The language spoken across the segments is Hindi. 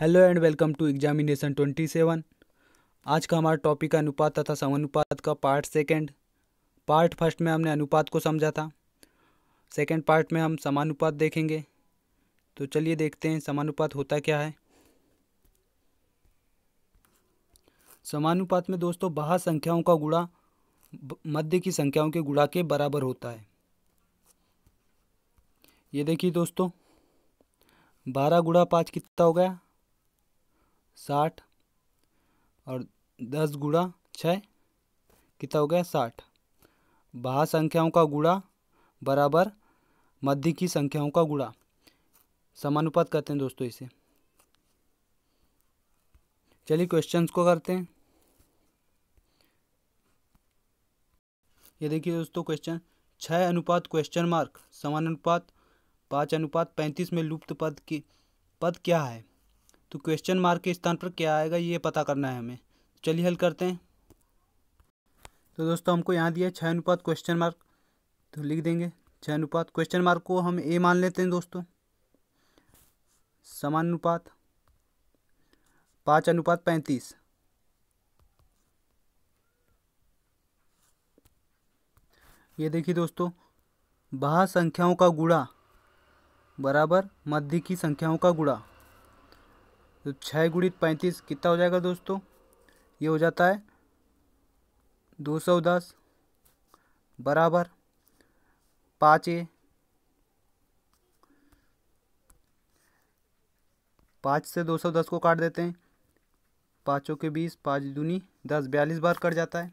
hello and welcome to examination twenty seven आज का हमारा टॉपिक अनुपात तथा समानुपात का पार्ट सेकंड पार्ट फर्स्ट में हमने अनुपात को समझा था सेकंड पार्ट में हम समानुपात देखेंगे तो चलिए देखते हैं समानुपात होता क्या है समानुपात में दोस्तों बाहर संख्याओं का गुणा मध्य की संख्याओं के गुणा के बराबर होता है ये देखिए दोस्तों बारह गुड़ा पाँच कितना हो गया साठ और दस गुड़ा छः कितना हो गया साठ बाह संख्याओं का गुड़ा बराबर मध्य की संख्याओं का गुड़ा समानुपात कहते हैं दोस्तों इसे चलिए क्वेश्चंस को करते हैं ये देखिए दोस्तों क्वेश्चन छः अनुपात क्वेश्चन मार्क समान अनुपात पाँच अनुपात पैंतीस में लुप्त पद की पद क्या है तो क्वेश्चन मार्क के स्थान पर क्या आएगा ये पता करना है हमें चलिए हल करते हैं तो दोस्तों हमको यहाँ दिया छः अनुपात क्वेश्चन मार्क तो लिख देंगे छः अनुपात क्वेश्चन मार्क को हम ए मान लेते हैं दोस्तों समान अनुपात पाँच अनुपात पैंतीस ये देखिए दोस्तों बाह संख्याओं का गुड़ा बराबर मध्य की संख्याओं का गुड़ा तो छः गुणित पैंतीस कितना हो जाएगा दोस्तों ये हो जाता है दो सौ दस बराबर पाँच ए पाँच से दो सौ दस को काट देते हैं पाँचों के बीस पाँच दूनी दस बयालीस बार कट जाता है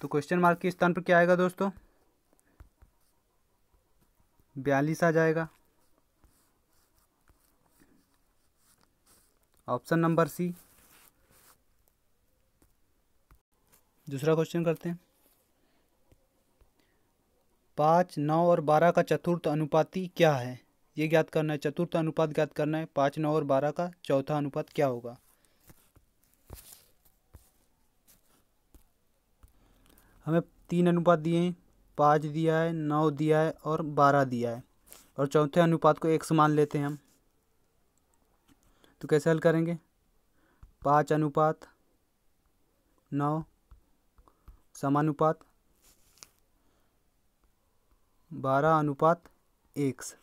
तो क्वेश्चन मार्क के स्थान पर क्या आएगा दोस्तों बयालीस आ जाएगा ऑप्शन नंबर सी दूसरा क्वेश्चन करते हैं पाँच नौ और बारह का चतुर्थ अनुपाति क्या है ये ज्ञात करना है चतुर्थ अनुपात ज्ञात करना है पाँच नौ और बारह का चौथा अनुपात क्या होगा हमें तीन अनुपात दिए हैं पाँच दिया है नौ दिया है और बारह दिया है और चौथे अनुपात को एक समान लेते हैं हम तो कैसे हल करेंगे पाँच अनुपात नौ समानुपात बारह अनुपात एक्स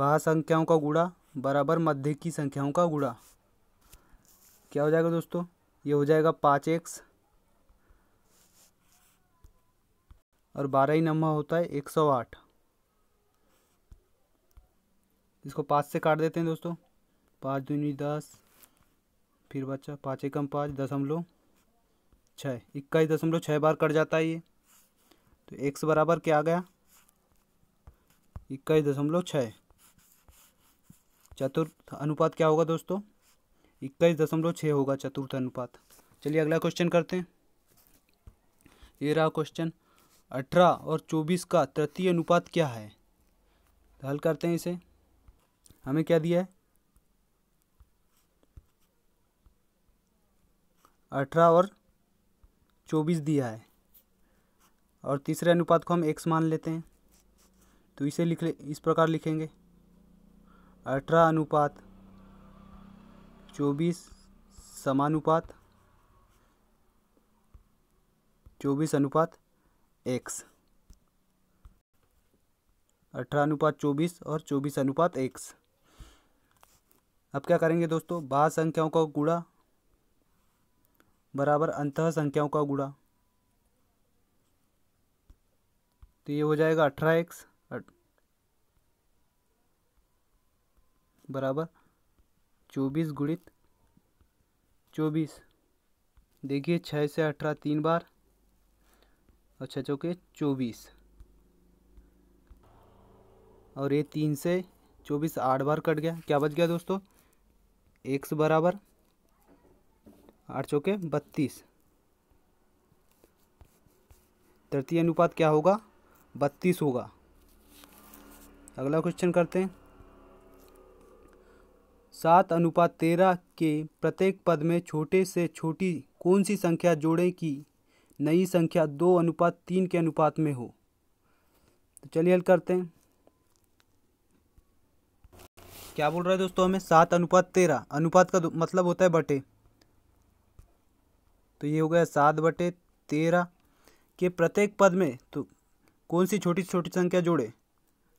बारह संख्याओं का गुड़ा बराबर मध्य की संख्याओं का गुड़ा क्या हो जाएगा दोस्तों ये हो जाएगा पाँच एक्स और बारह ही नंबर होता है एक सौ आठ इसको पाँच से काट देते हैं दोस्तों पाँच दूनी दस फिर बच्चा पाँच एकम पाँच दशमलव छः इक्कीस दशमलव छः बार कट जाता है ये तो एक्स बराबर क्या आ गया इक्कीस दशमलव छः चतुर्थ अनुपात क्या होगा दोस्तों इक्कीस दशमलव छः होगा चतुर्थ अनुपात चलिए अगला क्वेश्चन करते हैं ये रहा क्वेश्चन अठारह और चौबीस का तृतीय अनुपात क्या है हल करते हैं इसे हमें क्या दिया है अठारह और चौबीस दिया है और तीसरे अनुपात को हम एक्स मान लेते हैं तो इसे लिख ले इस प्रकार लिखेंगे अठारह अनुपात चौबीस समानुपात चौबीस अनुपात एक्स अठारह अनुपात चौबीस और चौबीस अनुपात एक्स अब क्या करेंगे दोस्तों बाह संख्याओं का गुड़ा बराबर अंत संख्याओं का गुड़ा तो ये हो जाएगा अठारह एक्स बराबर चौबीस गुणित चौबीस देखिए छः से अठारह तीन बार और छः चौके चौबीस और ये तीन से चौबीस आठ बार कट गया क्या बच गया दोस्तों एक्स बराबर आठ चौके बत्तीस तृतीय अनुपात क्या होगा बत्तीस होगा अगला क्वेश्चन करते हैं सात अनुपात तेरह के प्रत्येक पद में छोटे से छोटी कौन सी संख्या जोड़ें कि नई संख्या दो अनुपात तीन के अनुपात में हो तो चलिए हल करते हैं क्या बोल रहा है दोस्तों हमें सात अनुपात तेरह अनुपात का मतलब होता है बटे तो ये हो गया सात बटे तेरह के प्रत्येक पद में तो कौन सी छोटी छोटी संख्या जोड़े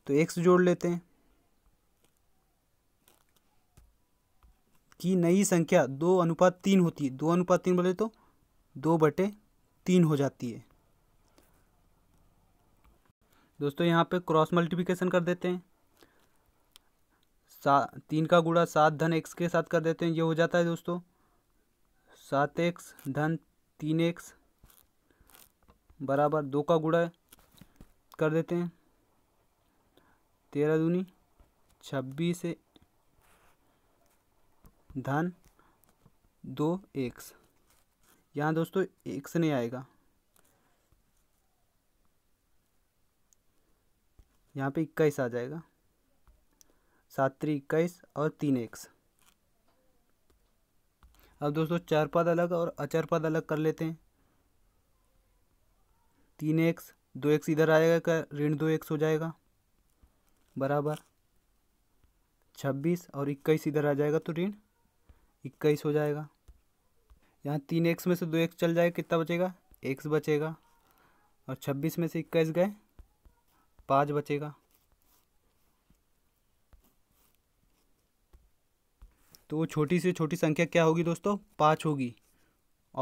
तो एक्स जोड़ लेते हैं की नई संख्या दो अनुपात तीन होती है दो अनुपात तीन बोले तो दो बटे तीन हो जाती है दोस्तों यहाँ पे क्रॉस मल्टीप्लिकेशन कर देते हैं सात तीन का गुड़ा सात धन एक्स के साथ कर देते हैं ये हो जाता है दोस्तों सात एक्स धन तीन एक्स बराबर दो का गुड़ा कर देते हैं तेरह दूनी छब्बीस धन दो एक्स यहाँ दोस्तों एक्स नहीं आएगा यहाँ पे इक्कीस आ जाएगा सात त्री इक्कीस और तीन एक्स अब दोस्तों चार पद अलग और अचार पद अलग कर लेते हैं तीन एक्स दो एक्स इधर आएगा क्या ऋण दो एक्स हो जाएगा बराबर छब्बीस और इक्कीस इधर आ जाएगा तो ऋण इक्कीस हो जाएगा यहाँ तीन एक्स में से दो एक्स चल जाएगा कितना बचेगा एक्स बचेगा और छब्बीस में से इक्कीस गए पाँच बचेगा तो वो छोटी से छोटी संख्या क्या होगी दोस्तों पाँच होगी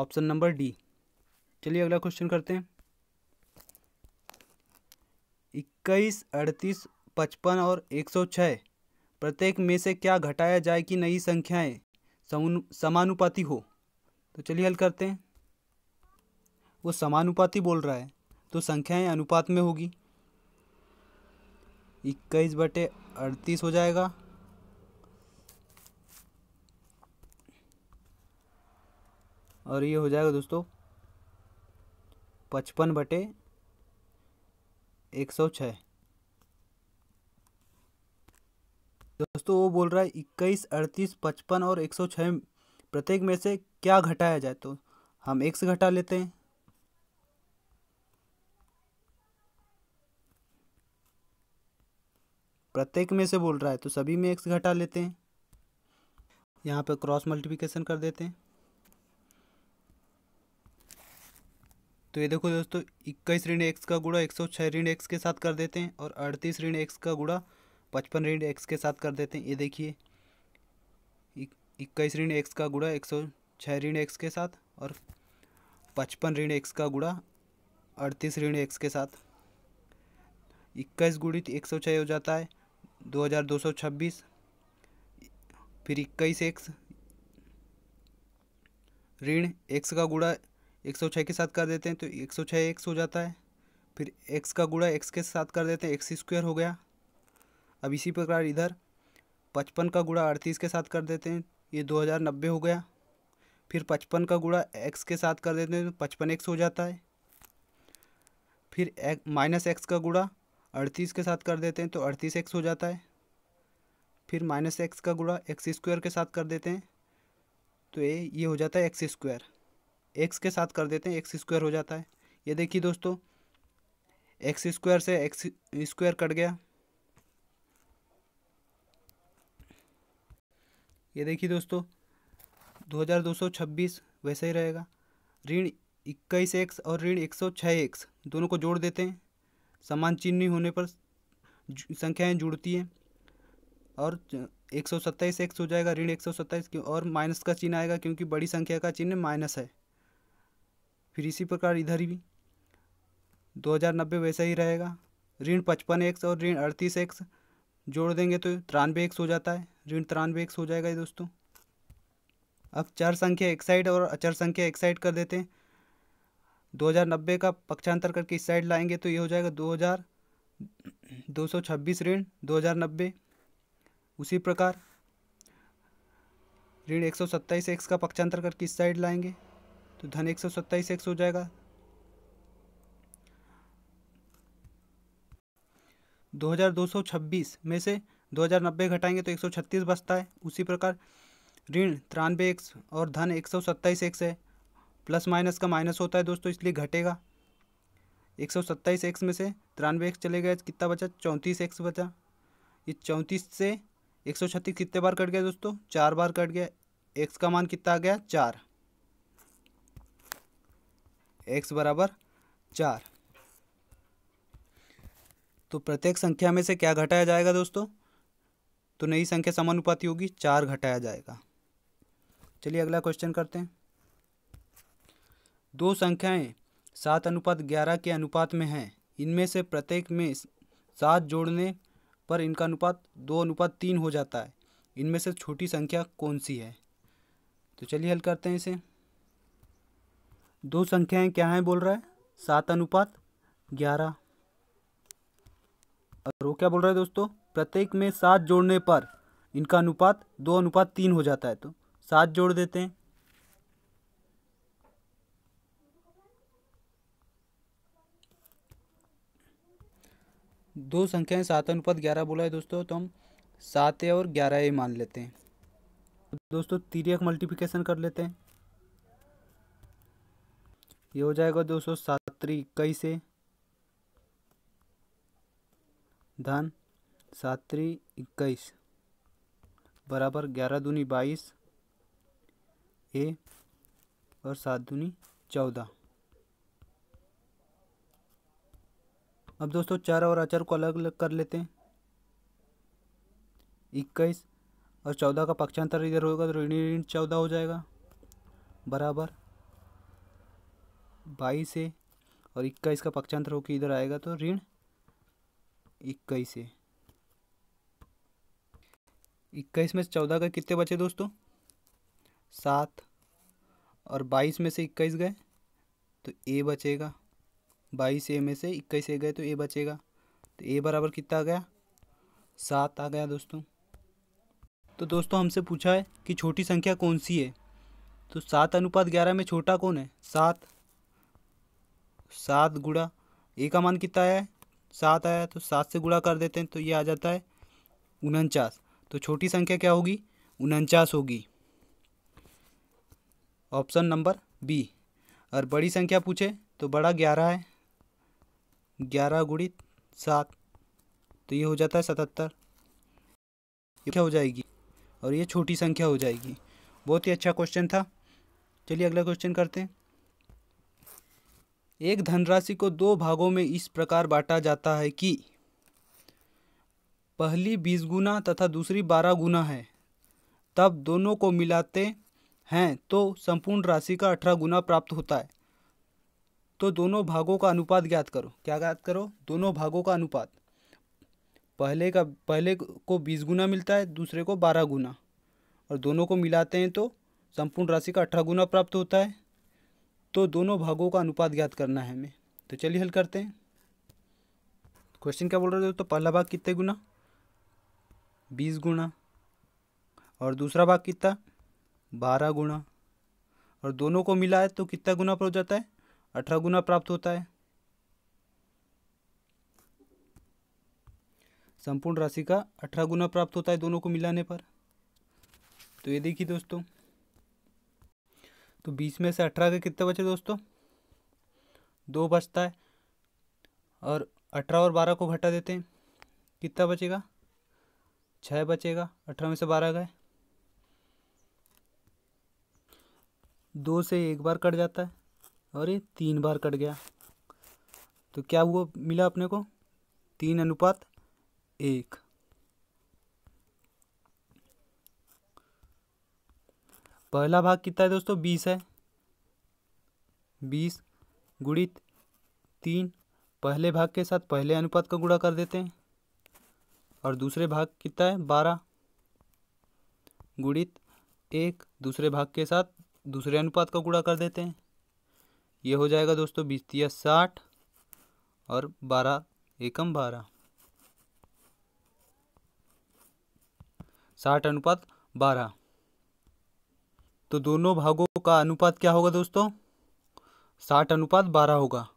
ऑप्शन नंबर डी चलिए अगला क्वेश्चन करते हैं इक्कीस अड़तीस पचपन और एक सौ छः प्रत्येक में से क्या घटाया जाए कि नई संख्याएं समानुपाती हो तो चलिए हल करते हैं वो समानुपाती बोल रहा है तो संख्याएं अनुपात में होगी इक्कीस बटे अड़तीस हो जाएगा और ये हो जाएगा दोस्तों पचपन बटे एक सौ छः दोस्तों वो बोल रहा है इक्कीस अड़तीस पचपन और एक सौ छः प्रत्येक में से क्या घटाया जाए तो हम एक से घटा लेते हैं प्रत्येक में से बोल रहा है तो सभी में एक्स घटा लेते हैं यहाँ पे क्रॉस मल्टीप्लिकेशन कर देते हैं तो ये देखो दोस्तों इक्कीस ऋण एक्स का गुड़ा एक सौ छः ऋण एक्स के साथ कर देते हैं और अड़तीस ऋण एक्स का गुड़ा पचपन ऋण एक्स के साथ कर देते हैं ये देखिए इक्कीस ऋण एक्स का गुड़ा एक सौ छः ऋण एक्स के साथ और पचपन ऋण एक्स का गुड़ा अड़तीस ऋण एक्स के साथ इक्कीस गुड़ी एक सौ छः हो जाता है दो हज़ार दो सौ छब्बीस फिर इक्कीस एक्स ऋण एक्स का गुड़ा एक सौ छः के साथ कर देते हैं तो एक सौ छः एक्स हो जाता है फिर एक्स का गुड़ा एक्स के साथ कर देते हैं एक्स स्क्वायर हो गया अब इसी प्रकार इधर पचपन का गुड़ा अड़तीस के साथ कर देते हैं ये दो हज़ार नब्बे हो गया फिर पचपन का गुड़ा एक्स के साथ कर देते हैं तो पचपन एक्स हो जाता है फिर एक माइनस एक्स का गुड़ा अड़तीस के साथ कर देते हैं तो अड़तीस एक्स हो जाता है फिर माइनस एक्स का गुड़ा एक्स स्क्वायर के साथ कर देते हैं तो ये ये हो जाता है एक्स स्क्वायर एक्स के साथ कर देते हैं एक्स स्क्वायर हो जाता है ये देखिए दोस्तों एक्स स्क्वायर से एक्स स्क्वायर कट गया ये देखिए दोस्तों 2226 वैसा ही रहेगा ऋण इक्कीस एक्स और ऋण एक सौ छः एक्स दोनों को जोड़ देते हैं समान चिन्ह होने पर संख्याएं जुड़ती हैं और एक सौ सत्ताईस एक्स हो जाएगा ऋण एक सौ सत्ताईस और माइनस का चिन्ह आएगा क्योंकि बड़ी संख्या का चिन्ह माइनस है फिर इसी प्रकार इधर भी दो हज़ार नब्बे वैसा ही रहेगा ऋण पचपन एक्स और ऋण अड़तीस एक्स जोड़ देंगे तो तिरानवे एक्स हो जाता है ऋण तिरानवे एक्स हो जाएगा ये दोस्तों अब चार संख्या एक साइड और अचर संख्या एक साइड कर देते हैं दो हज़ार नब्बे का पक्षांतर करके इस साइड लाएंगे तो ये हो जाएगा दो हज़ार दो सौ छब्बीस ऋण दो हज़ार नब्बे उसी प्रकार ऋण एक सौ सत्ताईस एक्स का पक्षांतर करके इस साइड लाएंगे तो धन एक सौ सत्ताईस एक्स हो जाएगा दो हज़ार दो सौ छब्बीस में से दो हज़ार नब्बे घटाएंगे तो एक सौ छत्तीस बचता है उसी प्रकार ऋण तिरानवे एक्स और धन एक सौ सत्ताईस एक्स है प्लस माइनस का माइनस होता है दोस्तों इसलिए घटेगा एक सौ सत्ताईस एक्स में से तिरानवे एक्स चले गए कितना बचा चौंतीस एक्स बचा ये चौंतीस से एक सौ छत्तीस कितने बार कट गया दोस्तों चार बार कट गया एक्स का मान कितना आ गया चार एक्स बराबर चार तो प्रत्येक संख्या में से क्या घटाया जाएगा दोस्तों तो नई संख्या समानुपाती होगी चार घटाया जाएगा चलिए अगला क्वेश्चन करते हैं दो संख्याएं सात अनुपात ग्यारह के अनुपात में हैं इनमें से प्रत्येक में सात जोड़ने पर इनका अनुपात दो अनुपात तीन हो जाता है इनमें से छोटी संख्या कौन सी है तो चलिए हल करते हैं इसे दो संख्याएं क्या हैं बोल रहा है सात अनुपात ग्यारह और वो क्या बोल रहा है दोस्तों प्रत्येक में सात जोड़ने पर इनका अनुपात दो अनुपात तीन हो जाता है तो सात जोड़ देते हैं दो संख्याएं सात अनुपात ग्यारह बोला है दोस्तों तो हम सात और ग्यारह ही मान लेते हैं दोस्तों तीर्यक मल्टीप्लिकेशन कर लेते हैं ये हो जाएगा दो सौ सात इक्कीस है धन सात इक्कीस बराबर ग्यारह दूनी बाईस ए और सात दूनी चौदह अब दोस्तों चार और आचार को अलग अलग कर लेते हैं इक्कीस और चौदह का पक्षांतर इधर होगा तो ऋणी ऋण चौदह हो जाएगा बराबर बाईस है और इक्कीस का पक्षांतर होकर इधर आएगा तो ऋण इक्कीस है इक्कीस में से चौदह का कितने बचे दोस्तों सात और बाईस में से इक्कीस गए तो ए बचेगा बाईस ए में से इक्कीस ए गए तो ए बचेगा तो ए बराबर कितना आ गया सात आ गया दोस्तों तो दोस्तों हमसे पूछा है कि छोटी संख्या कौन सी है तो सात अनुपात ग्यारह में छोटा कौन है सात सात गुड़ा ए का मान कितना आया है सात आया तो सात से गुड़ा कर देते हैं तो ये आ जाता है उनचास तो छोटी संख्या क्या होगी उनचास होगी ऑप्शन नंबर बी और बड़ी संख्या पूछे तो बड़ा ग्यारह है ग्यारह गुड़ी सात तो ये हो जाता है सतहत्तर क्या हो जाएगी और ये छोटी संख्या हो जाएगी बहुत ही अच्छा क्वेश्चन था चलिए अगला क्वेश्चन करते हैं एक धनराशि को दो भागों में इस प्रकार बांटा जाता है कि पहली बीस गुना तथा दूसरी बारह गुना है तब दोनों को मिलाते हैं तो संपूर्ण राशि का अठारह गुना प्राप्त होता है तो दोनों भागों का अनुपात ज्ञात करो क्या ज्ञात करो दोनों भागों का अनुपात पहले का पहले को बीस गुना मिलता है दूसरे को बारह गुना और दोनों को मिलाते हैं तो संपूर्ण राशि का अठारह गुना प्राप्त होता है तो दोनों भागों का अनुपात ज्ञात करना है हमें तो चलिए हल करते हैं क्वेश्चन क्या बोल रहे हो तो पहला भाग कितने गुना बीस गुना और दूसरा भाग कितना बारह गुना और दोनों को मिला है तो कितना गुना पर हो जाता है अठारह गुना प्राप्त होता है संपूर्ण राशि का अठारह गुना प्राप्त होता है दोनों को मिलाने पर तो ये देखिए दोस्तों तो बीस में से अठारह के कितने बचे दोस्तों दो बचता है और अठारह और बारह को घटा देते हैं कितना बचेगा छः बचेगा अठारह में से बारह गए दो से एक बार कट जाता है और ये तीन बार कट गया तो क्या हुआ मिला अपने को तीन अनुपात एक पहला भाग कितना है दोस्तों बीस है बीस गुणित तीन पहले भाग के साथ पहले अनुपात का गुणा कर देते हैं और दूसरे भाग कितना है बारह गुणित एक दूसरे भाग के साथ दूसरे अनुपात का गुणा कर देते हैं ये हो जाएगा दोस्तों बीस तीस साठ और बारह एकम बारह साठ अनुपात बारह तो दोनों भागों का अनुपात क्या होगा दोस्तों साठ अनुपात बारह होगा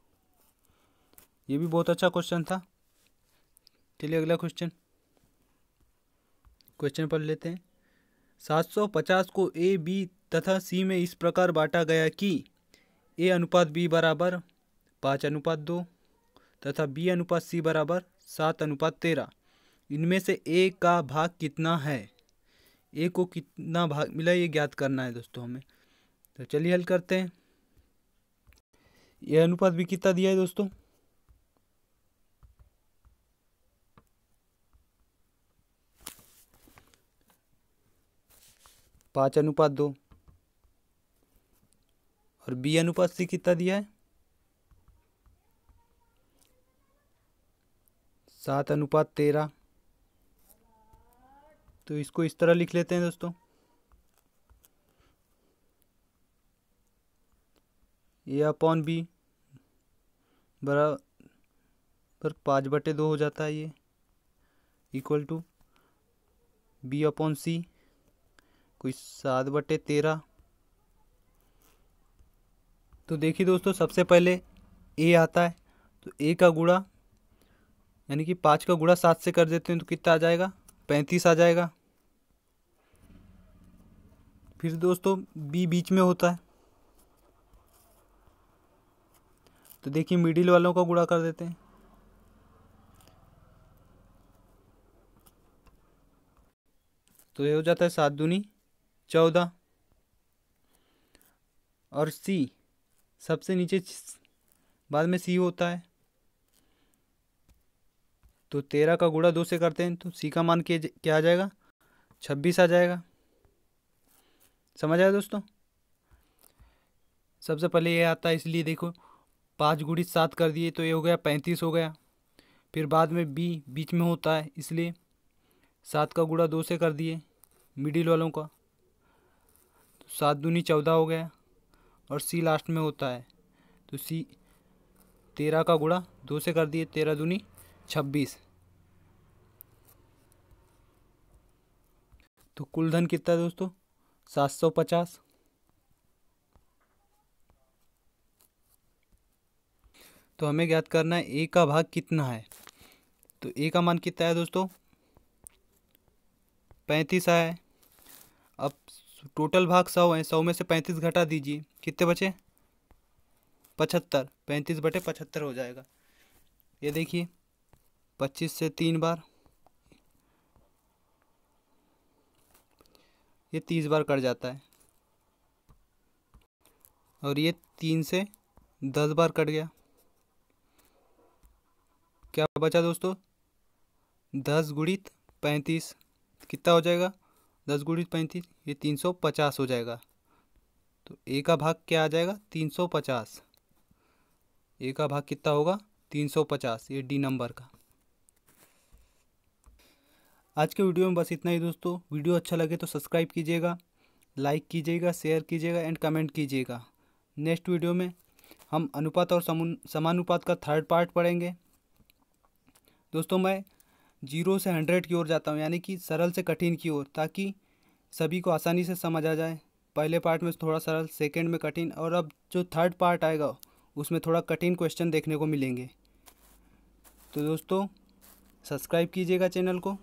ये भी बहुत अच्छा क्वेश्चन था चलिए अगला क्वेश्चन क्वेश्चन पढ़ लेते हैं सात सौ पचास को ए बी तथा सी में इस प्रकार बांटा गया कि ए अनुपात बी बराबर पाँच अनुपात दो तथा बी अनुपात सी बराबर सात अनुपात तेरह इनमें से ए का भाग कितना है ए को कितना भाग मिला ये ज्ञात करना है दोस्तों हमें तो चलिए हल करते हैं यह अनुपात भी कितना दिया है दोस्तों पाँच अनुपात दो और बी अनुपात से कितना दिया है सात अनुपात तेरह तो इसको इस तरह लिख लेते हैं दोस्तों ए अपॉन बी बराबर पाँच बटे दो हो जाता है ये equal to B upon C कोई सात बटे तेरह तो देखिए दोस्तों सबसे पहले ए आता है तो ए का गुड़ा यानी कि पाँच का गुड़ा सात से कर देते हैं तो कितना आ जाएगा पैंतीस आ जाएगा फिर दोस्तों बी बीच में होता है तो देखिए मिडिल वालों का गुड़ा कर देते हैं तो ये हो जाता है सात दूनी चौदह और सी सबसे नीचे बाद में सी होता है तो तेरह का गुड़ा दो से करते हैं तो सी का मान क्या आ जाएगा छब्बीस आ जाएगा समझ आया दोस्तों सबसे पहले ये आता है इसलिए देखो पाँच गुड़ी सात कर दिए तो ये हो गया पैंतीस हो गया फिर बाद में बी बीच में होता है इसलिए सात का गुड़ा दो से कर दिए मिडिल वालों का तो सात दूनी चौदह हो गया और सी लास्ट में होता है तो सी तेरह का गुड़ा दो से कर दिए तेरह दूनी छब्बीस तो कुल धन कितना है दोस्तों सात सौ पचास तो हमें ज्ञात करना है ए का भाग कितना है तो ए का मान कितना है दोस्तों पैंतीस है अब टोटल भाग सौ है सौ में से पैंतीस घटा दीजिए कितने बचे पचहत्तर पैंतीस बटे पचहत्तर हो जाएगा ये देखिए पच्चीस से तीन बार ये तीस बार कट जाता है और ये तीन से दस बार कट गया क्या बचा दोस्तों दस गुणित पैंतीस कितना हो जाएगा दस गुणित पैंतीस ये तीन सौ पचास हो जाएगा तो ए का भाग क्या आ जाएगा तीन सौ पचास ए का भाग कितना होगा तीन सौ पचास ये डी नंबर का आज के वीडियो में बस इतना ही दोस्तों वीडियो अच्छा लगे तो सब्सक्राइब कीजिएगा लाइक कीजिएगा शेयर कीजिएगा एंड कमेंट कीजिएगा नेक्स्ट वीडियो में हम अनुपात और समानुपात का थर्ड पार्ट पढ़ेंगे दोस्तों मैं जीरो से हंड्रेड की ओर जाता हूँ यानी कि सरल से कठिन की ओर ताकि सभी को आसानी से समझ आ जाए पहले पार्ट में थोड़ा सरल सेकेंड में कठिन और अब जो थर्ड पार्ट आएगा उसमें थोड़ा कठिन क्वेश्चन देखने को मिलेंगे तो दोस्तों सब्सक्राइब कीजिएगा चैनल को